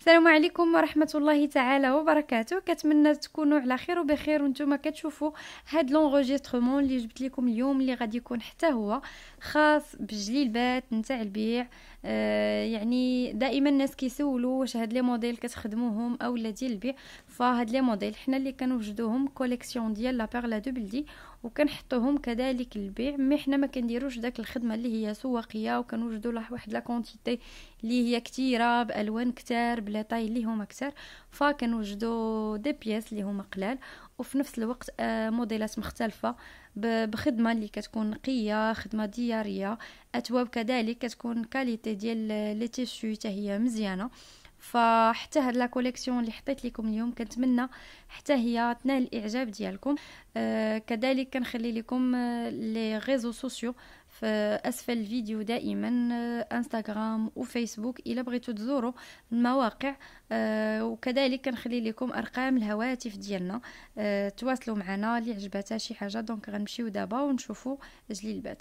السلام عليكم ورحمه الله تعالى وبركاته كتمنى تكونوا على خير وبخير وانتم كتشوفوا هاد لونغوجيسترومون اللي جبت لكم اليوم اللي غادي يكون حتى هو خاص بالجليبات نتاع البيع آه يعني دائما الناس كيسولوا واش هاد لي موديل كتخدموهم اولا ديال البيع فهاد لي موديل حنا اللي كنوجدوهم كوليكسيون ديال لا بيرلا دو بلدي وكنحطوهم كذلك للبيع مي حنا ما كنديروش داك الخدمه اللي هي سوقيه وكنوجدوا له واحد لا كونتيتي اللي هي كثيره بالوان كثار بلا طاي اللي هما كثار فكنوجدوا دي بياس اللي هما قلال وفي نفس الوقت آه، موديلات مختلفه بخدمه اللي كتكون نقيه خدمه دياريه اتواب كذلك كتكون كاليتي ديال لي تيشو حتى هي مزيانه فحتى هاد لا كوليكسيون اللي حطيت لكم اليوم كنتمنى حتى هي تنال الاعجاب ديالكم آه كذلك كنخلي لكم آه، لي ريزو سوسيو في اسفل الفيديو دائما آه، انستغرام وفيسبوك الا بغيتو تزوروا المواقع آه وكذلك كنخلي لكم ارقام الهواتف ديالنا آه تواصلوا معنا اللي عجباتها شي حاجه دونك غنمشيو دابا ونشوفوا جليل البات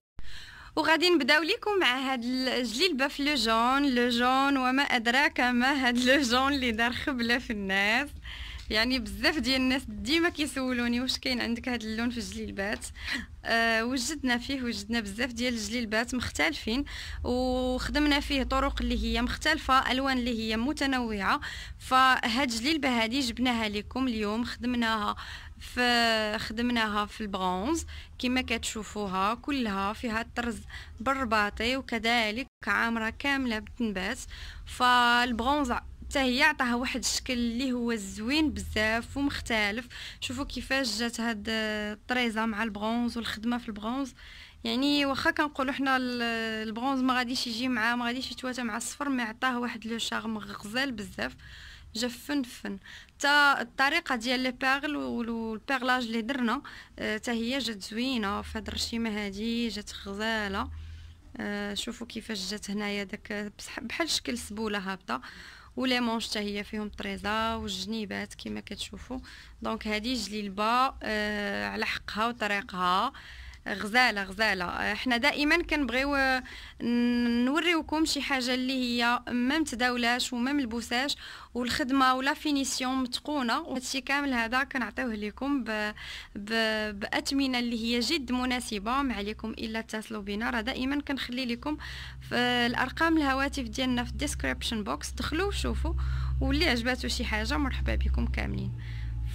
وغادي نبداو ليكم مع هاد الجليلبه في لو جون لو جون وما ادراك ما هاد لو جون اللي دار خبله في الناس يعني بزاف ديال الناس ديما كيسولوني واش كاين عندك هذا اللون في الجليبات أه وجدنا فيه وجدنا بزاف ديال الجليبات مختلفين وخدمنا فيه طرق اللي هي مختلفه الوان اللي هي متنوعه فهاد الجليبه هذه جبناها لكم اليوم خدمناها في خدمناها في البرونز كما كتشوفوها كلها فيها الطرز بالرباطي وكذلك عامره كامله بالتنبات فالبرونز حتى هي عطاها واحد الشكل اللي هو زوين بزاف ومختلف شوفوا كيفاش جات هاد الطريزه مع البرونز والخدمه في البرونز يعني واخا كنقولوا حنا البرونز ما غاديش يجي معاه ما غاديش يتواتى مع الصفر مي عطاه واحد لو شارم غزال بزاف جا فن فن تا الطريقه ديال لي بيرل والبيرلاج اللي درنا آه، حتى هي جات زوينه في هاد الرشيمه هادي جات غزاله آه، شوفوا كيفاش جات هنايا داك بحال شكل سبوله هابطه مونش حتى هي فيهم طريزه والجنيبات كما كتشوفوا دونك هذه جليلبه آه على حقها وطريقها غزاله غزاله احنا دائما كنبغيو نوريوكم شي حاجه اللي هي ما متداولاش وما ملبوساش والخدمه ولا فينيسيون متقونه وهادشي كامل هذا كنعطيوه لكم ب... ب... باثمنه اللي هي جد مناسبه ما عليكم الا تتصلوا بنا راه دائما كنخلي لكم في الارقام الهواتف ديالنا في الديسكريبشن بوكس دخلوا وشوفوا واللي عجباتو شي حاجه مرحبا بكم كاملين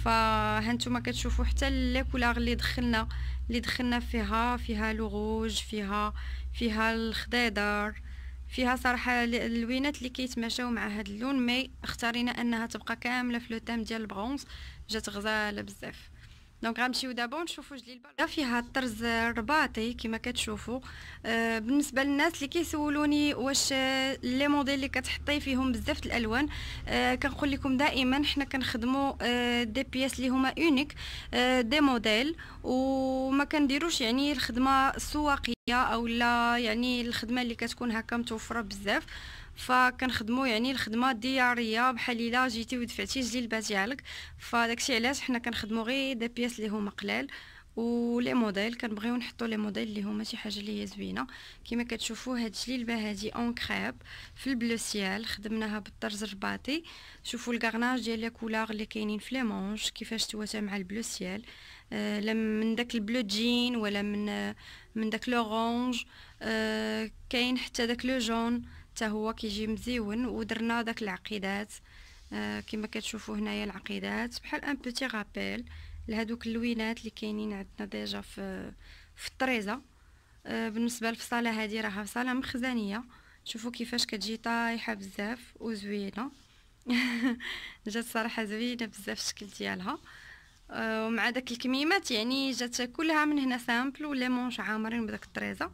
فهانتوما كتشوفوا حتى كولور اللي دخلنا اللي دخلنا فيها فيها لوغوج فيها فيها الخضيدر فيها صراحه اللوينات اللي كيتماشاو مع هذا اللون مي اختارينا انها تبقى كامله في لو تام ديال البرونز جات غزاله بزاف دونك غنمشيو دابا ونشوفوا جلي البلوه فيها الطرز الرباطي كما كتشوفوا بالنسبه للناس اللي كيسولوني واش لي euh, موديل اللي كتحطي فيهم بزاف الالوان euh, كنقول لكم دائما حنا كنخدموا دي بياس اللي هما اونيك دي موديل وما كنديروش يعني الخدمه السواقيه او لا يعني الخدمه اللي كتكون هكا متوفره بزاف فكنخدموا يعني الخدمه دياريه بحال الا جيتي ودفعتي الجلبه ديالك فداكشي علاش حنا كنخدموا غير دي بياس اللي هما قلال ولي موديل كنبغيو نحطو لي موديل اللي هما شي حاجه اللي هي زوينه كما كتشوفوا هاد الجليبه هادي اون كريب في البلو سيال خدمناها بالطرز الرباطي شوفوا الكارناج ديال لي كولور اللي كاينين في لي مونش كيفاش تواتا مع البلو سيال آه لا من داك البلو جين ولا من آه من داك لورونج آه كاين حتى داك لو جون حتى هو كيجي مزيون ودرنا داك العقيدات آه، كما كتشوفوا هنايا العقيدات بحال ان بوتي غابيل لهذوك اللوينات اللي كاينين عندنا ديجا في في الطريزه آه، بالنسبه للفصاله هذه راها فصاله مخزنيه شوفوا كيفاش كتجي طايحه بزاف وزوينه جات صراحه زوينه بزاف الشكل ديالها آه، ومع داك الكميمات يعني جات كلها من هنا سامبل ولا مونش عامرين بداك الطريزه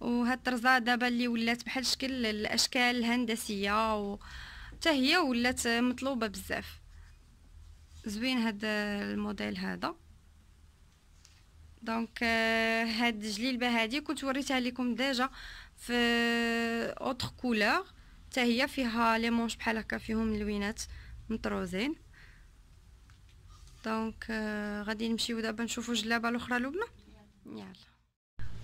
وهاد الطرزه دابا اللي ولات بحال شكل الاشكال الهندسيه و حتى هي ولات مطلوبه بزاف زوين هاد الموديل هذا دونك آه، هاد الجليبه هادي كنت وريتها لكم ديجا في اوتر كولور حتى هي فيها لي مونش بحال هكا فيهم اللوينات مطروزين دونك آه، غادي نمشيو دابا نشوفو الجلابه الاخرى لبنى يلا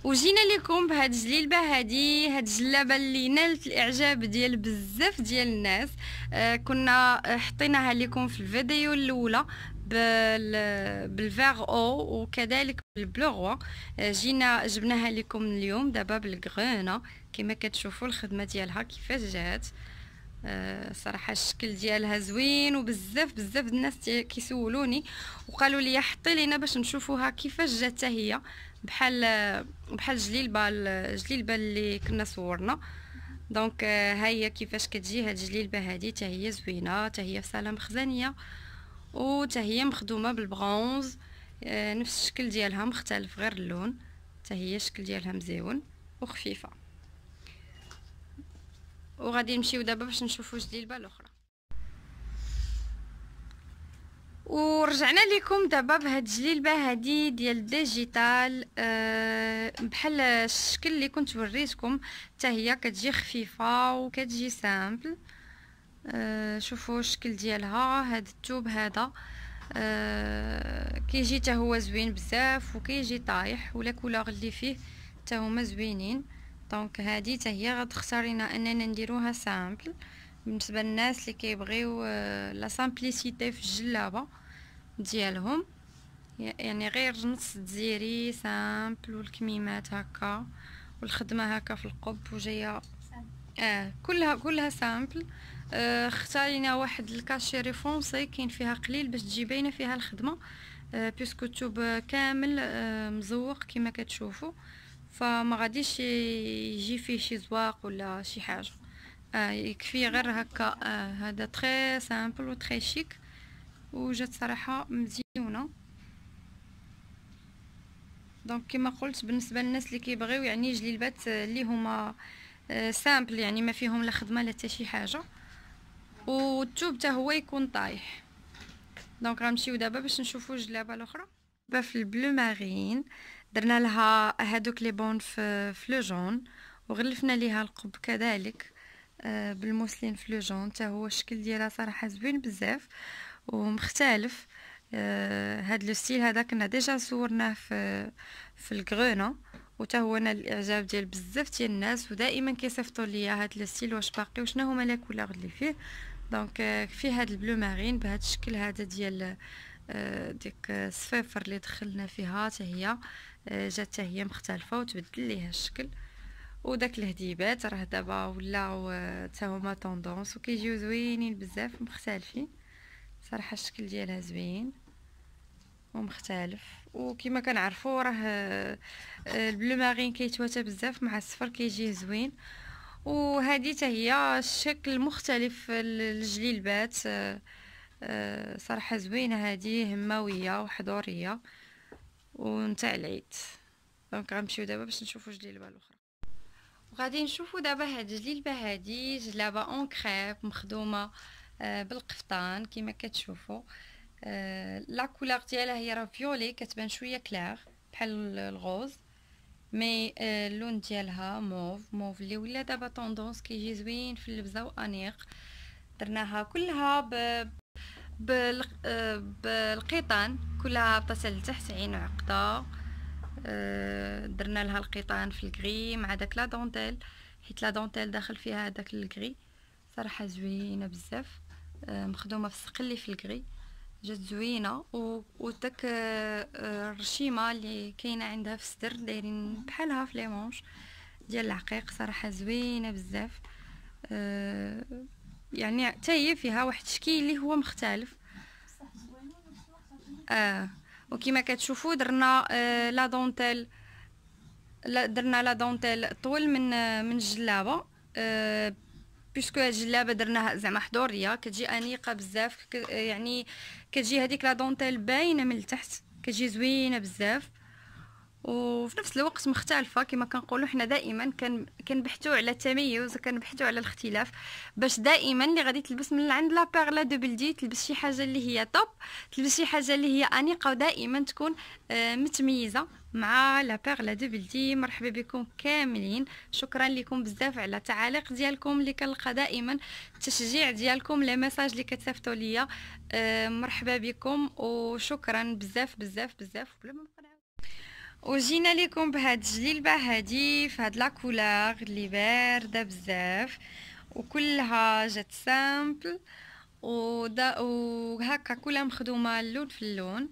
وجينا لكم بهاد الجليلبه هادي هاد الجلابه اللي نالت الاعجاب ديال بزاف ديال الناس آه، كنا آه، حطيناها لكم في الفيديو الاولى بال بالفيغ او وكذلك بالبلوغوا آه، جينا جبناها لكم اليوم دابا بالغرينه كما كتشوفوا الخدمه ديالها كيفاش جات صراحه الشكل ديالها زوين وبزاف بزاف الناس كيسولوني وقالوا لي حطي لينا باش نشوفوها كيفاش جات هي بحال بحال جليلبه الجليلبه اللي كنا صورنا دونك آه، ها هي كيفاش كتجي هاد الجليلبه هادي حتى هي زوينه حتى هي في صاله مخزنيه وحتى هي مخدومه بالبرونز آه، نفس الشكل ديالها مختلف غير اللون حتى هي الشكل ديالها مزيون وخفيفه وغادي نمشيو دابا باش نشوفو الجليلبه الاخرى ورجعنا لكم دابا بهاد الجليلبه هادي ديال ديجيتال أه بحال الشكل اللي كنت وريتكم حتى هي كتجي خفيفه وكتجي سامبل أه شوفوا الشكل ديالها هاد التوب هذا أه كيجي حتى هو زوين بزاف وكيجي طايح ولا كولور اللي فيه حتى هما زوينين دونك هادي حتى هي غتختارينا اننا نديروها سامبل بالنسبه للناس اللي كيبغيو آه، لا سامبليسيتي في الجلابه ديالهم يعني غير نص تزيري سامبل والكميمات هكا والخدمه هكا في القب وجايه اه كلها كلها سامبل آه اختارينا واحد الكاشيري فونسي كاين فيها قليل باش تجي باينه فيها الخدمه آه بيسكو توب كامل آه مزوق كما كتشوفوا فما غاديش يجي فيه شي زواق ولا شي حاجه آه يكفي غير هكا آه هذا تري سامبل تري شيك وجات صراحه مزيونه دونك كما قلت بالنسبه للناس اللي كيبغيو يعني جليبات آه، اللي هما سامبل آه، يعني ما فيهم لا خدمه لا شي حاجه والثوب حتى هو يكون طايح دونك غنمشيو دابا باش نشوفو الجلابه الاخرى في البلو مارين درنا لها هادوك لي بون في لو جون وغلفنا ليها القب كذلك آه، بالموسلين فلوجون حتى هو الشكل ديالها صراحه زوين بزاف ومختلف آه، هاد لو ستيل هذا كنا ديجا صورناه في في الكغونا وتا هو نال الاعجاب ديال بزاف ديال الناس ودائما كيصيفطوا ليا هاد لو ستيل واش باقي وشنو هما لي كولور اللي فيه دونك آه، في هاد البلو مارين بهاد الشكل هذا ديال ديك الصفيفر اللي دخلنا فيها حتى هي جات هي مختلفه وتبدل ليها الشكل وداك الهديبات راه دابا ولاو حتى آه، هما طوندونس وكيجيو زوينين بزاف مختلفين صراحه الشكل ديالها زوين ومختلف وكما كنعرفوا راه آه، آه، البلو مارين كيتواتى بزاف مع الصفر كيجي زوين وهذه حتى هي شكل مختلف للجليلبات صراحه زوينه هذه هماويه وحضوريه ونتاع العيد دونك غنمشيو دابا باش نشوفوا جليلبه الاخرى وغادي نشوفوا دابا هاد الجليبه هادي جلابه اون كريب مخدومه آه، بالقفطان كما كتشوفوا آه، لا كولور ديالها هي راه فيولي كتبان شويه كلاغ بحال الغوز مي آه، اللون ديالها موف موف اللي ولا دابا طوندونس كيجي زوين في اللبزه وانيق درناها كلها ب بالقيطان كلها بطاسه لتحت عين عقده آه، درنا لها القطان في الكري مع داك لا دونتيل حيت لا دونتيل داخل فيها داك الكري صراحه زوينه بزاف آه، مخدومه في السقل اللي في الكري جات زوينه وداك آه، الرشيمه اللي كاينه عندها في الصدر دايرين بحالها في لي مونش ديال العقيق صراحه زوينه بزاف أه يعني حتى هي فيها واحد الشكل اللي هو مختلف اه وكما كتشوفوا درنا آه، لا دونتيل درنا لا دونتيل طول من آه، من الجلابه آه، بيسكو هاد الجلابه درناها زعما حضوريه كتجي انيقه بزاف يعني كتجي هذيك لا دونتيل باينه من التحت كتجي زوينه بزاف وفي نفس الوقت مختلفه كما كنقولوا حنا دائما كنبحثوا على التميز وكنبحثوا على الاختلاف باش دائما اللي غادي تلبس من عند لا بيرلا دو بلدي تلبس شي حاجه اللي هي توب تلبس شي حاجه اللي هي انيقه ودائما تكون آه، متميزه مع لا بيرلا دو بلدي مرحبا بكم كاملين شكرا لكم بزاف على التعاليق ديالكم اللي كنلقى دائما التشجيع ديالكم لي ميساج اللي كتصيفطوا ليا آه، مرحبا بكم وشكرا بزاف بزاف بزاف قبل ما وجينا لكم بهاد الجليل بهادي فهاد لاكولوغ اللي بارده بزاف وكلها جات سامبل ودا وهكا كلها مخدومه اللون في اللون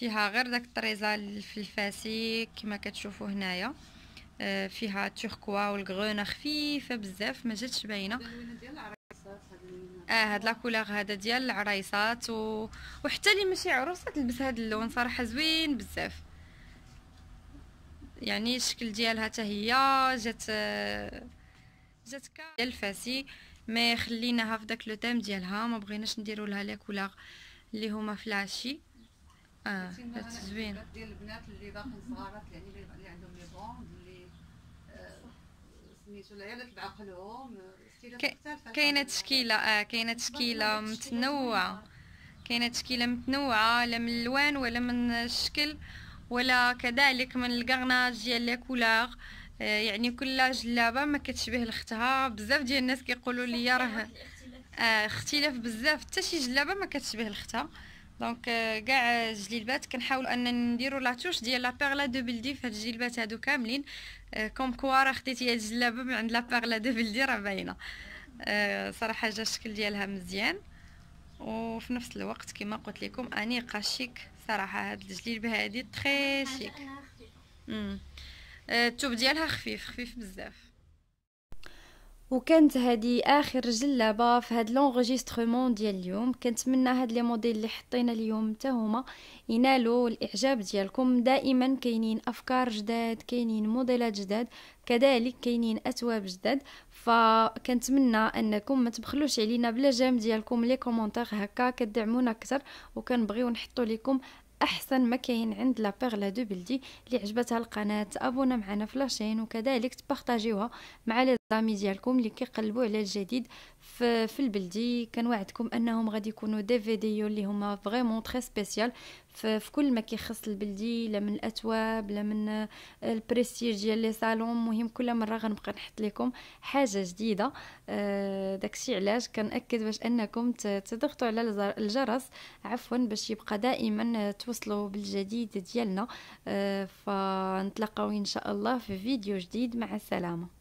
فيها غير داك الطريزه الفلفاسي كما كتشوفوا هنايا آه، فيها التوركوا والغرونه خفيفه بزاف ما جاتش باينه اه هاد لاكولوغ هذا ديال العرايسات و... وحتى اللي ماشي عروسه تلبس هاد اللون صراحه زوين بزاف يعني الشكل ديالها حتى هي جات جات ديال الفاسي مي خليناها في داك لو تيم ديالها ما بغيناش نديروا لها لي كولور اللي هما فلاشي اه زوين ديال البنات اللي باقين صغارات يعني اللي عندهم لي بوند اللي آه، سميتو العيالات بعقلهم كاينه تشكيله اه كاينه تشكيله متنوعه كاينه تشكيله متنوعه لا من الالوان ولا من الشكل ولا كذلك من الكارناج ديال لي كولور آه، يعني كل جلابه ما كتشبه لاختها بزاف ديال الناس كيقولوا لي راه اختلاف آه، بزاف حتى شي جلابه ما كتشبه لاختها دونك آه، كاع الجلابات كنحاول ان نديروا لاتوش ديال لا بيرلا دو بلدي في الجلابات الجلبات هادو كاملين كوم كوا راه خديت هي الجلابه من عند لا بيرلا دو بلدي راه باينه صراحه جا الشكل ديالها مزيان وفي نفس الوقت كما قلت لكم انيقه شيك صراحه هاد الجليب هادي تري شيك آه، التوب ديالها خفيف خفيف بزاف وكانت هذه اخر جلابه في هذا لونغوجيسترومون ديال اليوم كنتمنى هاد لي موديل اللي حطينا اليوم حتى هما ينالوا الاعجاب ديالكم دائما كاينين افكار جداد كاينين موديلات جداد كذلك كاينين اثواب جداد فكنتمنى انكم ما تبخلوش علينا بلا جام ديالكم لي كومونتير هكا كدعمونا اكثر وكنبغيو نحطو لكم احسن مكاين عند لا بيرلا دو بلدي اللي عجبتها القناه ابونا معنا في لاشين وكذلك تبارطاجيوها مع لي زامي ديالكم اللي كيقلبوا على الجديد في, في البلدي كنوعدكم انهم غادي يكونوا دي فيديو اللي هما فريمون تري سبيسيال في كل ما كيخص البلدي لا من الاتواب لا من آه، البريستيج ديال لي صالون مهم كل مره غنبقى نحط لكم حاجه جديده آه، داكشي علاش كنأكد باش انكم تضغطوا على الجرس عفوا باش يبقى دائما توصلوا بالجديد ديالنا آه، فنتلاقاو ان شاء الله في فيديو جديد مع السلامه